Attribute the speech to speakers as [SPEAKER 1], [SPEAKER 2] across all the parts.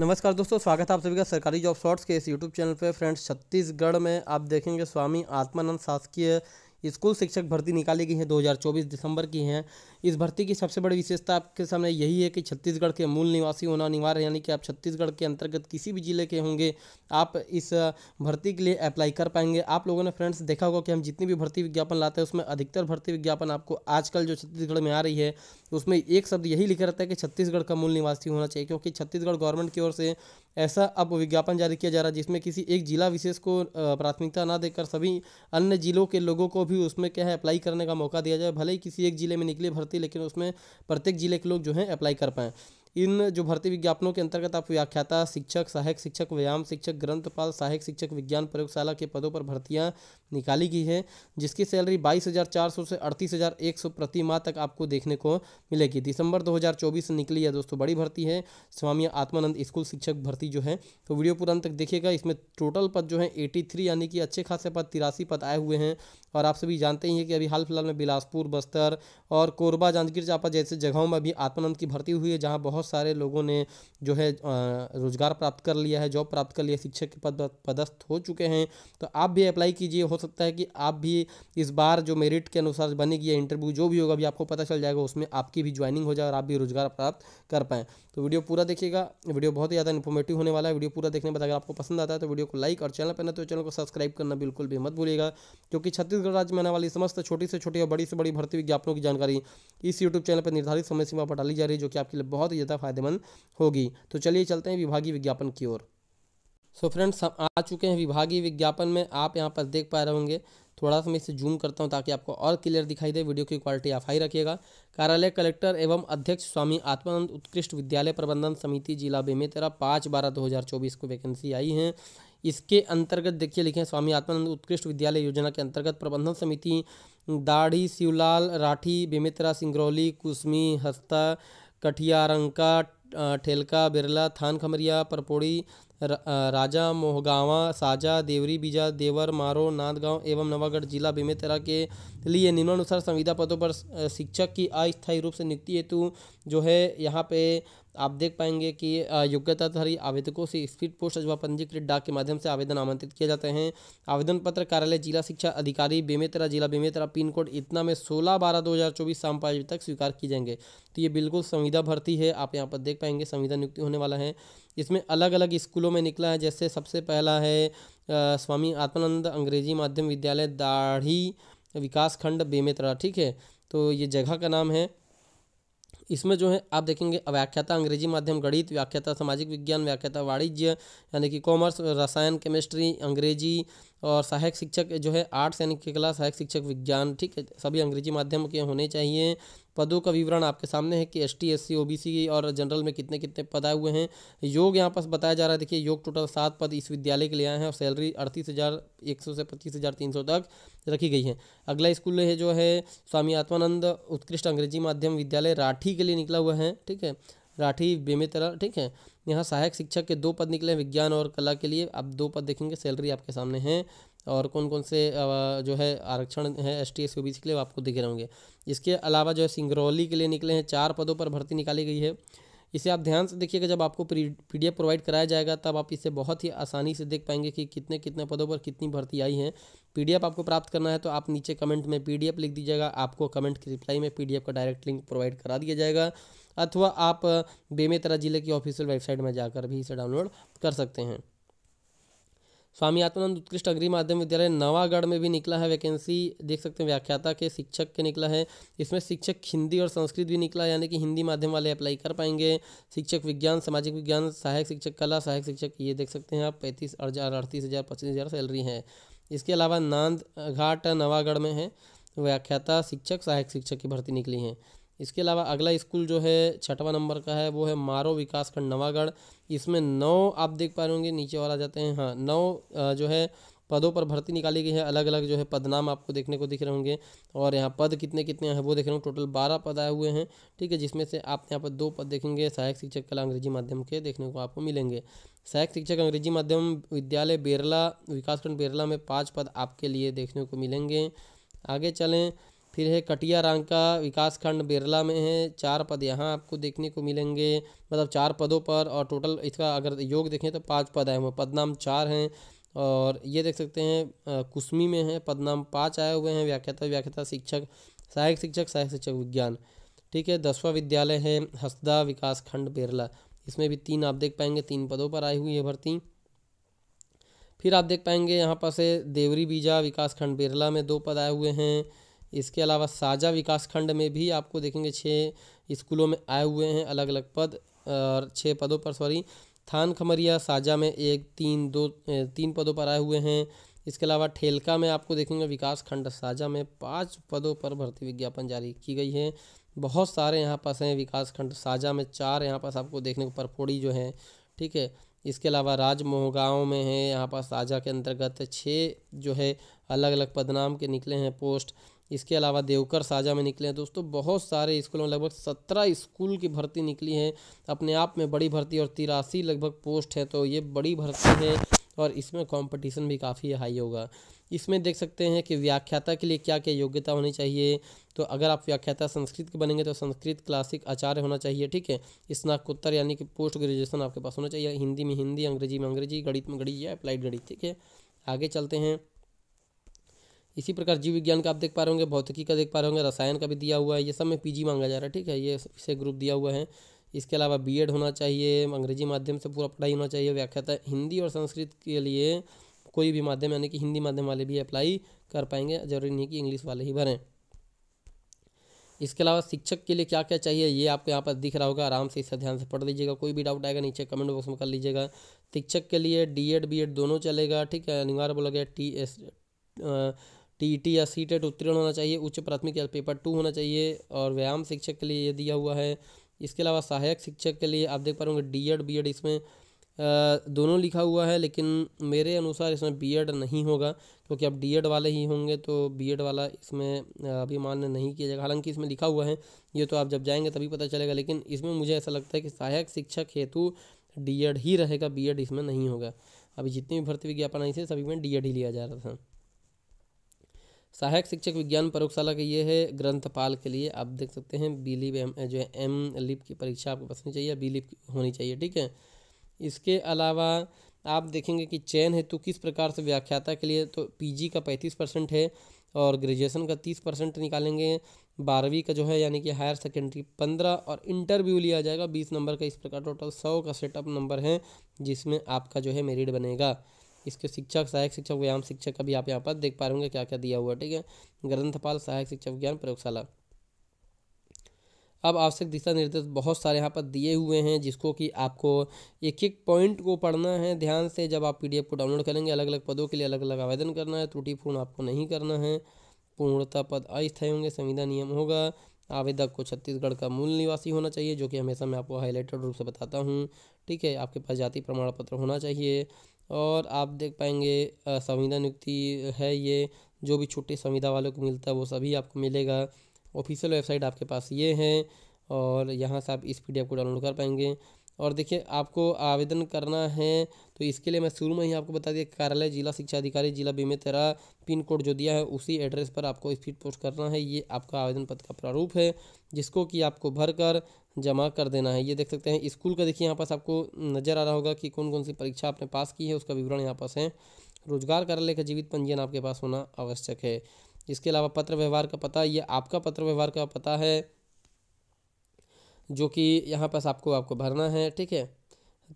[SPEAKER 1] नमस्कार दोस्तों स्वागत है आप सभी का सरकारी जॉब शॉर्ट्स के इस यूट्यूब चैनल पे फ्रेंड्स छत्तीसगढ़ में आप देखेंगे स्वामी आत्मानंद शासकीय स्कूल शिक्षक भर्ती निकाली गई है 2024 दिसंबर की हैं इस भर्ती की सबसे बड़ी विशेषता आपके सामने यही है कि छत्तीसगढ़ के मूल निवासी होना अनिवार्य यानी कि आप छत्तीसगढ़ के अंतर्गत किसी भी जिले के होंगे आप इस भर्ती के लिए अप्लाई कर पाएंगे आप लोगों ने फ्रेंड्स देखा होगा कि हम जितनी भी भर्ती विज्ञापन लाते हैं उसमें अधिकतर भर्ती विज्ञापन आपको आजकल जो छत्तीसगढ़ में आ रही है उसमें एक शब्द यही लिखा रहता है कि छत्तीसगढ़ का मूल निवासी होना चाहिए क्योंकि छत्तीसगढ़ गवर्नमेंट की ओर से ऐसा अब विज्ञापन जारी किया जा रहा है जिसमें किसी एक जिला विशेष को प्राथमिकता ना देकर सभी अन्य जिलों के लोगों को भी उसमें क्या है अप्लाई करने का मौका दिया जाए भले ही किसी एक ज़िले में निकले भर्ती लेकिन उसमें प्रत्येक ज़िले के लोग जो हैं अप्लाई कर पाएँ इन जो भर्ती विज्ञापनों के अंतर्गत आप व्याख्याता शिक्षक सहायक शिक्षक व्यायाम शिक्षक ग्रंथपाल सहायक शिक्षक विज्ञान प्रयोगशाला के पदों पर भर्तियां निकाली गई हैं जिसकी सैलरी बाईस हज़ार चार सौ से अड़तीस हज़ार एक सौ प्रति माह तक आपको देखने को मिलेगी दिसंबर दो हज़ार चौबीस से निकली है दोस्तों बड़ी भर्ती है स्वामी आत्मानंद स्कूल शिक्षक भर्ती जो है तो वीडियो पूरा तक देखिएगा इसमें टोटल पद जो है एटी थ्री यानी कि अच्छे खासे पद तिरासी पद आए हुए हैं और आप सभी जानते ही हैं कि अभी हाल फिलहाल में बिलासपुर बस्तर और कोरबा जांजगीर चापा जैसे जगहों में अभी आत्मानंद की भर्ती हुई है जहाँ बहुत बहुत सारे लोगों ने जो है रोज़गार प्राप्त कर लिया है जॉब प्राप्त कर लिया शिक्षक के पद पदस्थ हो चुके हैं तो आप भी अप्लाई कीजिए हो सकता है कि आप भी इस बार जो मेरिट के अनुसार बनेगी या इंटरव्यू जो भी होगा अभी आपको पता चल जाएगा उसमें आपकी भी ज्वाइनिंग हो जाए और आप भी रोज़गार प्राप्त कर पाएँ तो वीडियो पूरा देखिएगा वीडियो बहुत ही ज़्यादा इन्फॉर्मेटिव होने वाला है वीडियो पूरा देखने बाद अगर आपको पसंद आता है तो वीडियो को लाइक और चैनल पर ना तो चैनल को सब्सक्राइब करना बिल्कुल भी मत भूलिएगा क्योंकि छत्तीसगढ़ राज्य में आने वाली समस्त छोटी से छोटी और बड़ी से बड़ी भर्ती विज्ञापनों की जानकारी इस यूट्यूब चैनल पर निर्धारित समय सीमा पर डाली जा रही है जो कि आपके लिए बहुत ही ज़्यादा फायदेमंद होगी तो चलिए चलते हैं विभागीय विज्ञापन की ओर सो फ्रेंड्स हम आ चुके हैं विभागीय विज्ञापन में आप यहाँ पर देख पा रहे होंगे थोड़ा सा मैं इसे जूम करता हूँ ताकि आपको और क्लियर दिखाई दे वीडियो की क्वालिटी आप हाई रखिएगा कार्यालय कलेक्टर एवं अध्यक्ष स्वामी आत्मानंद उत्कृष्ट विद्यालय प्रबंधन समिति जिला बेमेतरा पाँच बारह दो हज़ार चौबीस को वैकेंसी आई है इसके अंतर्गत देखिए लिखे स्वामी आत्मानंद उत्कृष्ट विद्यालय योजना के अंतर्गत प्रबंधन समिति दाढ़ी शिवलाल राठी बेमेतरा सिंगरौली कुसमी हस्ता कठियारंका ठेलका बिरला थान खमरिया परपोड़ी राजा मोहगावा साजा देवरी बीजा देवर मारो नांदगांव एवं नवागढ़ जिला बेमेतरा के लिए निम्नानुसार संविदा पदों पर शिक्षक की अस्थायी रूप से नियुक्ति हेतु जो है यहाँ पे आप देख पाएंगे कि योग्यताधारी आवेदकों से स्पीड पोस्ट अथवा पंजीकृत डाक के माध्यम से आवेदन आमंत्रित किए जाते हैं आवेदन पत्र कार्यालय जिला शिक्षा अधिकारी बेमेतरा जिला बेमेतरा पिन कोड इतना में सोलह बारह दो हज़ार चौबीस शाम पाँच बजे तक स्वीकार किए जाएंगे तो ये बिल्कुल संविदा भर्ती है आप यहाँ पर देख पाएंगे संविदा नियुक्ति होने वाला है इसमें अलग अलग स्कूलों में निकला है जैसे सबसे पहला है स्वामी आत्मानंद अंग्रेजी माध्यम विद्यालय दाढ़ी विकासखंड बेमेतरा ठीक है तो ये जगह का नाम है इसमें जो है आप देखेंगे व्याख्याता अंग्रेजी माध्यम गणित व्याख्याता सामाजिक विज्ञान व्याख्याता वाणिज्य यानी कि कॉमर्स रसायन केमिस्ट्री अंग्रेजी और सहायक शिक्षक जो है आर्ट्स यानी कि कला सहायक शिक्षक विज्ञान ठीक है सभी अंग्रेजी माध्यम के होने चाहिए पदों का विवरण आपके सामने है कि S T S C O B C और जनरल में कितने कितने पद आए हुए हैं योग यहाँ पर बताया जा रहा है देखिए योग टोटल सात पद इस विद्यालय के लिए आए हैं और सैलरी अड़तीस हज़ार एक सौ से पच्चीस हज़ार तीन सौ तक रखी गई है अगला स्कूल है जो है स्वामी आत्मानंद उत्कृष्ट अंग्रेजी माध्यम विद्यालय राठी के लिए निकला हुआ है ठीक है राठी बेमेतरा ठीक है यहाँ सहायक शिक्षक के दो पद निकले हैं विज्ञान और कला के लिए आप दो पद देखेंगे सैलरी आपके सामने हैं और कौन कौन से जो है आरक्षण है एस टी एस ओ के लिए आपको दिख रहे होंगे इसके अलावा जो है सिंगरौली के लिए निकले हैं चार पदों पर भर्ती निकाली गई है इसे आप ध्यान से देखिएगा जब आपको पी प्रोवाइड कराया जाएगा तब आप इसे बहुत ही आसानी से देख पाएंगे कि कितने कितने पदों पर कितनी भर्ती आई है पी आपको प्राप्त करना है तो आप नीचे कमेंट में पी लिख दीजिएगा आपको कमेंट की रिप्लाई में पी का डायरेक्ट लिंक प्रोवाइड करा दिया जाएगा अथवा आप बेमेतरा जिले की ऑफिशियल वेबसाइट में जाकर भी इसे डाउनलोड कर सकते हैं स्वामी आत्मानंद उत्कृष्ट अग्री माध्यम विद्यालय नवागढ़ में भी निकला है वैकेंसी देख सकते हैं व्याख्याता के शिक्षक के निकला है इसमें शिक्षक हिंदी और संस्कृत भी निकला है यानी कि हिंदी माध्यम वाले अप्लाई कर पाएंगे शिक्षक विज्ञान सामाजिक विज्ञान सहायक शिक्षक कला सहायक शिक्षक ये देख सकते हैं आप पैंतीस हज़ार अड़तीस हज़ार पच्चीस हज़ार सैलरी है इसके अलावा नांद घाट नवागढ़ में है व्याख्याता शिक्षक सहायक शिक्षक की भर्ती निकली है इसके अलावा अगला स्कूल जो है छठवा नंबर का है वो है मारो विकास खंड नवागढ़ इसमें नौ आप देख पा रहे होंगे नीचे और आ जाते हैं हाँ नौ जो है पदों पर भर्ती निकाली गई है अलग अलग जो है पदनाम आपको देखने को दिख रहे होंगे और यहाँ पद कितने कितने हैं वो देख रहे हो टोटल बारह पद आए हुए हैं ठीक है जिसमें से आप यहाँ पर दो पद देखेंगे सहायक शिक्षक कला अंग्रेजी माध्यम के देखने को आपको मिलेंगे सहायक शिक्षक अंग्रेजी माध्यम विद्यालय बेरला विकासखंड बेरला में पाँच पद आपके लिए देखने को मिलेंगे आगे चलें फिर है कटिया रांका विकासखंड बिरला में है चार पद यहाँ आपको देखने को मिलेंगे मतलब चार पदों पर और टोटल इसका अगर योग देखें तो पाँच पद आए हुए पद नाम चार हैं और ये देख सकते हैं कुसमी में है पदनाम पाँच आए हुए हैं व्याख्याता व्याख्याता शिक्षक सहायक शिक्षक सहायक शिक्षक विज्ञान ठीक है दसवा विद्यालय है हसदा विकास खंड बेरला इसमें भी तीन आप देख पाएंगे तीन पदों पर आई हुई है भर्ती फिर आप देख पाएंगे यहाँ पर से देवरी बीजा विकास खंड बेरला में दो पद आए हुए हैं इसके अलावा साझा विकासखंड में भी आपको देखेंगे छः स्कूलों में आए हुए हैं अलग अलग पद और छः पदों पर सॉरी थान खमरिया साझा में एक तीन दो तीन पदों पर आए हुए हैं इसके अलावा ठेलका में आपको देखेंगे विकास खंड साझा में पाँच पदों पर भर्ती विज्ञापन जारी की गई है बहुत सारे यहाँ पास हैं विकास खंड साझा में चार यहाँ पास आपको देखने को परफोड़ी जो है ठीक है इसके अलावा राजमोह गाँव में है यहाँ पास साझा के अंतर्गत छः जो है अलग अलग पदनाम के निकले हैं पोस्ट इसके अलावा देवकर साझा में निकले हैं दोस्तों बहुत सारे स्कूलों में लगभग सत्रह स्कूल की भर्ती निकली है अपने आप में बड़ी भर्ती और तिरासी लगभग पोस्ट है तो ये बड़ी भर्ती है और इसमें कंपटीशन भी काफ़ी हाई होगा इसमें देख सकते हैं कि व्याख्याता के लिए क्या क्या योग्यता होनी चाहिए तो अगर आप व्याख्याता संस्कृत के बनेंगे तो संस्कृत क्लासिक आचार्य होना चाहिए ठीक है स्नाकोत्तर यानी कि पोस्ट ग्रेजुएशन आपके पास होना चाहिए हिंदी में हिंदी अंग्रेजी में अंग्रेजी गणित में गणित या अप्लाइड गणित ठीक है आगे चलते हैं इसी प्रकार जीव विज्ञान का आप देख पा रहे होंगे भौतिकी का देख पा रहे होंगे रसायन का भी दिया हुआ है ये सब में पीजी मांगा जा रहा है ठीक है ये इसे ग्रुप दिया हुआ है इसके अलावा बीएड होना चाहिए अंग्रेजी माध्यम से पूरा पढ़ाई होना चाहिए व्याख्याता हिंदी और संस्कृत के लिए कोई भी माध्यम यानी कि हिंदी माध्यम वाले भी अप्लाई कर पाएंगे जरूरी नहीं कि इंग्लिश वाले ही भरें इसके अलावा शिक्षक के लिए क्या क्या चाहिए ये आपको यहाँ पर दिख रहा होगा आराम से इससे ध्यान से पढ़ लीजिएगा कोई भी डाउट आएगा नीचे कमेंट बॉक्स में कर लीजिएगा शिक्षक के लिए डी एड बी एड दोनों चलेगा ठीक है अनिवार्य बोला गया टी एस टी e या सी टेट e e उत्तीर्ण होना चाहिए उच्च प्राथमिक या पेपर टू होना चाहिए और व्यायाम शिक्षक के लिए ये दिया हुआ है इसके अलावा सहायक शिक्षक के लिए आप देख पा रहे होंगे डी एड बी एड इसमें दोनों लिखा हुआ है लेकिन मेरे अनुसार इसमें बी एड नहीं होगा क्योंकि आप डी एड वाले ही होंगे तो बी एड वाला इसमें अभी मान्य नहीं किया जाएगा हालांकि इसमें लिखा हुआ है ये तो आप जब जाएंगे तभी पता चलेगा लेकिन इसमें मुझे ऐसा लगता है कि सहायक शिक्षक हेतु एड ही रहेगा एड इसमें नहीं होगा अभी जितनी भी भर्ती विज्ञापन आई थी सभी में एड ही लिया जा रहा था सहायक शिक्षक विज्ञान प्रयोगशाला का ये है ग्रंथपाल के लिए आप देख सकते हैं बी लिप एम जो है एम लिप की परीक्षा आपके पास चाहिए बी लिप होनी चाहिए ठीक है इसके अलावा आप देखेंगे कि चयन हेतु किस प्रकार से व्याख्याता के लिए तो पीजी का पैंतीस परसेंट है और ग्रेजुएशन का तीस परसेंट निकालेंगे बारहवीं का जो है यानी कि हायर सेकेंडरी पंद्रह और इंटरव्यू लिया जाएगा बीस नंबर का इस प्रकार टोटल सौ का सेटअप नंबर है जिसमें आपका जो है मेरिट बनेगा इसके शिक्षक सहायक शिक्षक व्यायाम शिक्षक का भी आप यहाँ पर देख पा रहे होंगे क्या क्या दिया हुआ ठीक है ग्रंथपाल सहायक शिक्षक विज्ञान प्रयोगशाला अब आवश्यक दिशा निर्देश बहुत सारे यहाँ पर दिए हुए हैं जिसको कि आपको एक एक पॉइंट को पढ़ना है ध्यान से जब आप पीडीएफ को डाउनलोड करेंगे अलग अलग पदों के लिए अलग अलग आवेदन करना है त्रुटिपूर्ण आपको नहीं करना है पूर्णता पद अस्थायी होंगे संविधान नियम होगा आवेदक को छत्तीसगढ़ का मूल निवासी होना चाहिए जो कि हमेशा मैं आपको हाईलाइटेड रूप से बताता हूँ ठीक है आपके पास जाति प्रमाण पत्र होना चाहिए और आप देख पाएंगे संविदा नियुक्ति है ये जो भी छोटे संविदा वालों को मिलता है वो सभी आपको मिलेगा ऑफिशियल वेबसाइट आपके पास ये है और यहाँ से आप इस पी को डाउनलोड कर पाएंगे और देखिए आपको आवेदन करना है तो इसके लिए मैं शुरू में ही आपको बता दिया कार्यालय जिला शिक्षा अधिकारी जिला बीमे तेरा पिन कोड जो दिया है उसी एड्रेस पर आपको स्पीड पोस्ट करना है ये आपका आवेदन पत्र का प्रारूप है जिसको कि आपको भरकर जमा कर देना है ये देख सकते हैं स्कूल का देखिए यहाँ पास आपको नज़र आ रहा होगा कि कौन कौन सी परीक्षा आपने पास की है उसका विवरण यहाँ पास है रोजगार कार्यालय का जीवित पंजीयन आपके पास होना आवश्यक है इसके अलावा पत्र व्यवहार का पता ये आपका पत्र व्यवहार का पता है जो कि यहाँ पास आपको आपको भरना है ठीक है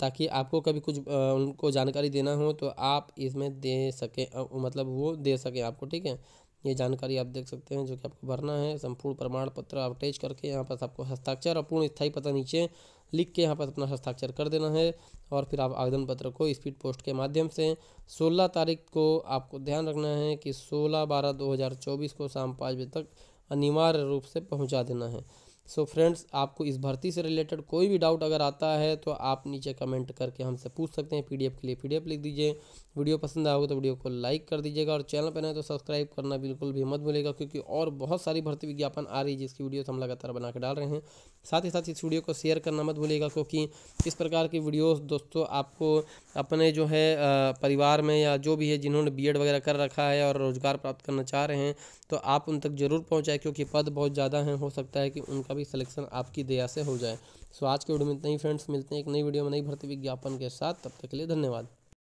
[SPEAKER 1] ताकि आपको कभी कुछ उनको जानकारी देना हो तो आप इसमें दे सकें मतलब वो दे सकें आपको ठीक है ये जानकारी आप देख सकते हैं जो कि आपको भरना है संपूर्ण प्रमाण पत्र आप अटैच करके यहाँ पर आपको हस्ताक्षर और पूर्ण स्थायी पता नीचे लिख के यहाँ पर अपना हस्ताक्षर कर देना है और फिर आप आवेदन पत्र को स्पीड पोस्ट के माध्यम से 16 तारीख को आपको ध्यान रखना है कि 16 बारह 2024 को शाम पाँच बजे तक अनिवार्य रूप से पहुँचा देना है सो so फ्रेंड्स आपको इस भर्ती से रिलेटेड कोई भी डाउट अगर आता है तो आप नीचे कमेंट करके हमसे पूछ सकते हैं पीडीएफ के लिए पीडीएफ लिख दीजिए वीडियो पसंद आएगा तो वीडियो को लाइक कर दीजिएगा और चैनल पर नहीं तो सब्सक्राइब करना बिल्कुल भी मत भूलेगा क्योंकि और बहुत सारी भर्ती विज्ञापन आ रही है जिसकी वीडियो हम लगातार बना के डाल रहे हैं साथ ही साथ इस वीडियो को शेयर करना मत भूलेगा क्योंकि इस प्रकार की वीडियोज दोस्तों आपको अपने जो है परिवार में या जो भी है जिन्होंने बी वगैरह कर रखा है और रोज़गार प्राप्त करना चाह रहे हैं तो आप उन तक ज़रूर पहुँचाए क्योंकि पद बहुत ज़्यादा हैं हो सकता है कि उनका का भी सिलेक्शन आपकी दया से हो जाए सो आज के वीडियो में इतना ही फ्रेंड्स मिलते हैं एक नई वीडियो में नई भर्ती विज्ञापन के साथ तब तक के लिए धन्यवाद